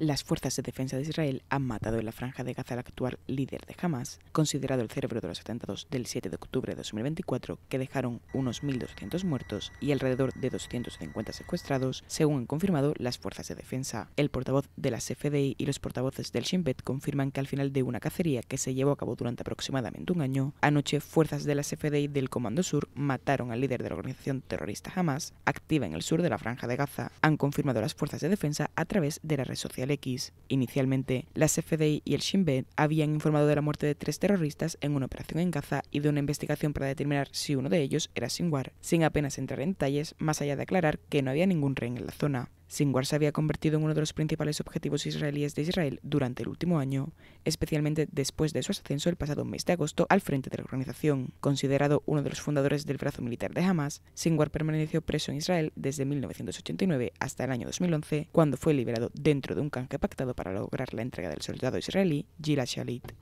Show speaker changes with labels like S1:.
S1: Las fuerzas de defensa de Israel han matado en la franja de Gaza al actual líder de Hamas, considerado el cerebro de los atentados del 7 de octubre de 2024, que dejaron unos 1.200 muertos y alrededor de 250 secuestrados, según han confirmado las fuerzas de defensa. El portavoz de las FDI y los portavoces del Shin Bet confirman que al final de una cacería que se llevó a cabo durante aproximadamente un año, anoche fuerzas de las FDI del Comando Sur mataron al líder de la organización terrorista Hamas, activa en el sur de la franja de Gaza, han confirmado las fuerzas de defensa a través de la red social X. Inicialmente, las FDI y el Shin habían informado de la muerte de tres terroristas en una operación en Gaza y de una investigación para determinar si uno de ellos era Sinwar, sin apenas entrar en detalles más allá de aclarar que no había ningún rey en la zona. Sinwar se había convertido en uno de los principales objetivos israelíes de Israel durante el último año, especialmente después de su ascenso el pasado mes de agosto al frente de la organización. Considerado uno de los fundadores del brazo militar de Hamas, Sinwar permaneció preso en Israel desde 1989 hasta el año 2011, cuando fue liberado dentro de un canje pactado para lograr la entrega del soldado israelí Gilad Shalit.